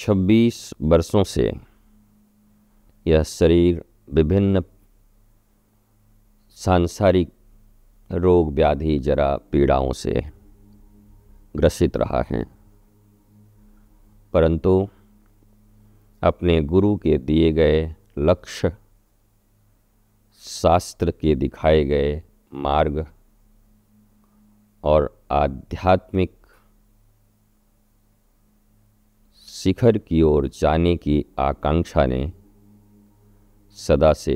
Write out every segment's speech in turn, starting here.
छब्बीस वर्षों से यह शरीर विभिन्न सांसारिक रोग व्याधि जरा पीड़ाओं से ग्रसित रहा है परंतु अपने गुरु के दिए गए लक्ष्य शास्त्र के दिखाए गए मार्ग और आध्यात्मिक शिखर की ओर जाने की आकांक्षा ने सदा से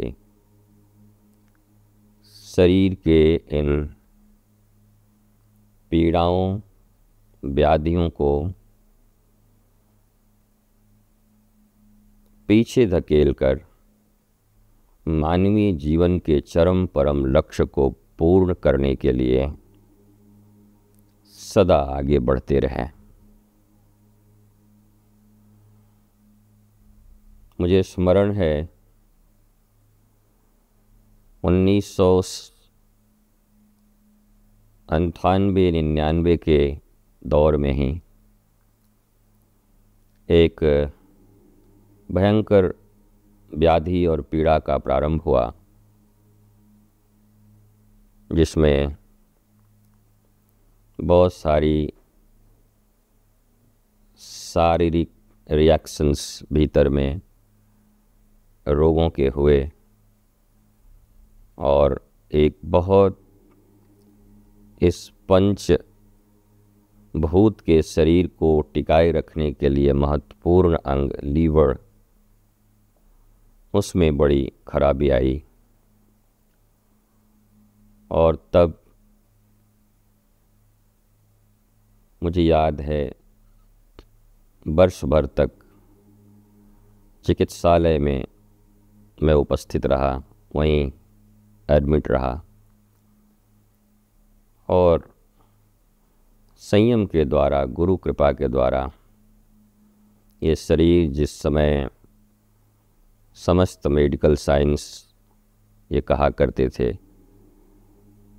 शरीर के इन पीड़ाओं व्याधियों को पीछे धकेलकर मानवीय जीवन के चरम परम लक्ष्य को पूर्ण करने के लिए सदा आगे बढ़ते रहें मुझे स्मरण है उन्नीस सौ अंठानवे निन्यानवे के दौर में ही एक भयंकर व्याधि और पीड़ा का प्रारंभ हुआ जिसमें बहुत सारी शारीरिक रिएक्शंस भीतर में रोगों के हुए और एक बहुत इस पंच भूत के शरीर को टिकाए रखने के लिए महत्वपूर्ण अंग लीवर उसमें बड़ी खराबी आई और तब मुझे याद है वर्ष भर तक चिकित्सालय में मैं उपस्थित रहा वहीं एडमिट रहा और संयम के द्वारा गुरु कृपा के द्वारा ये शरीर जिस समय समस्त मेडिकल साइंस ये कहा करते थे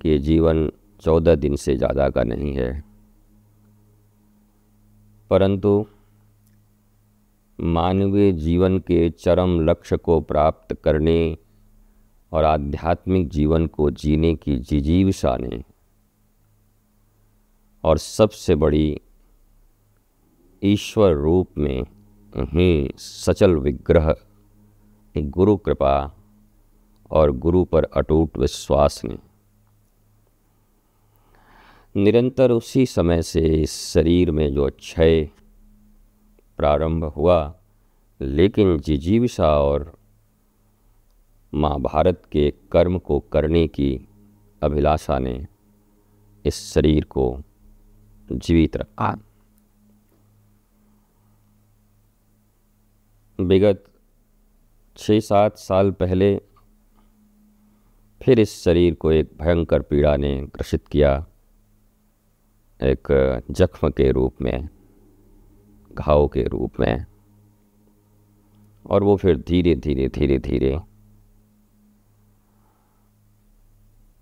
कि ये जीवन चौदह दिन से ज़्यादा का नहीं है परंतु मानवीय जीवन के चरम लक्ष्य को प्राप्त करने और आध्यात्मिक जीवन को जीने की जिजीविषा ने और सबसे बड़ी ईश्वर रूप में ही सचल विग्रह गुरु कृपा और गुरु पर अटूट विश्वास ने निरंतर उसी समय से इस शरीर में जो क्षय प्रारंभ हुआ लेकिन जिजीविषा और महाभारत के कर्म को करने की अभिलाषा ने इस शरीर को जीवित रखा विगत छः सात साल पहले फिर इस शरीर को एक भयंकर पीड़ा ने ग्रसित किया एक जख्म के रूप में घाव के रूप में और वो फिर धीरे धीरे धीरे धीरे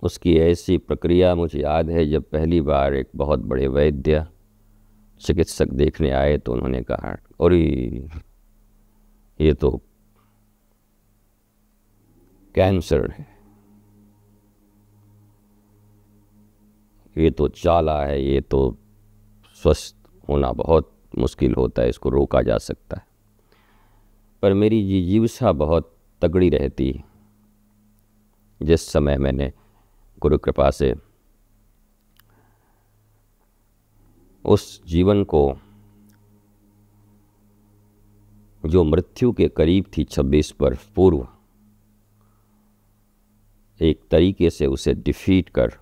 उसकी ऐसी प्रक्रिया मुझे याद है जब पहली बार एक बहुत बड़े वैद्य चिकित्सक देखने आए तो उन्होंने कहा और ये तो कैंसर है ये तो चाला है ये तो स्वस्थ होना बहुत मुश्किल होता है इसको रोका जा सकता है पर मेरी जिजीवसा बहुत तगड़ी रहती जिस समय मैंने गुरु कृपा से उस जीवन को जो मृत्यु के करीब थी 26 वर्ष पूर्व एक तरीके से उसे डिफीट कर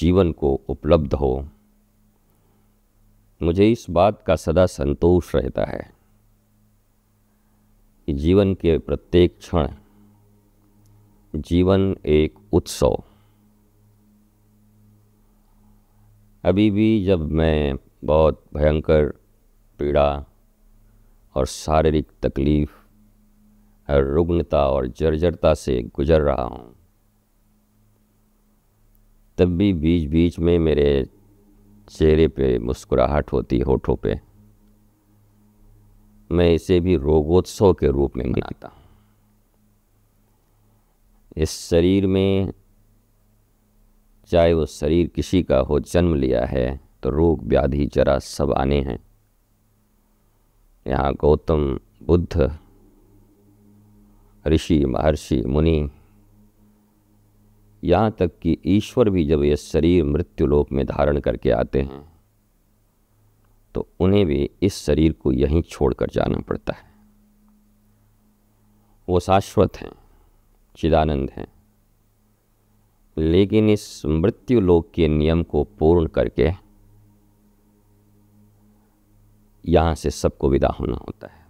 जीवन को उपलब्ध हो मुझे इस बात का सदा संतोष रहता है कि जीवन के प्रत्येक क्षण जीवन एक उत्सव अभी भी जब मैं बहुत भयंकर पीड़ा और शारीरिक तकलीफ़ रुग्णता और जर्जरता से गुजर रहा हूँ तब भी बीच बीच में मेरे चेहरे पे मुस्कुराहट होती होठों पे मैं इसे भी रोगोत्सव के रूप में मनाता हूँ इस शरीर में चाहे वो शरीर किसी का हो जन्म लिया है तो रोग व्याधि जरा सब आने हैं यहाँ गौतम बुद्ध ऋषि महर्षि मुनि यहाँ तक कि ईश्वर भी जब यह शरीर मृत्यु लोक में धारण करके आते हैं तो उन्हें भी इस शरीर को यहीं छोड़कर जाना पड़ता है वो शाश्वत हैं चिदानंद हैं लेकिन इस मृत्यु लोक के नियम को पूर्ण करके यहाँ से सबको विदा होना होता है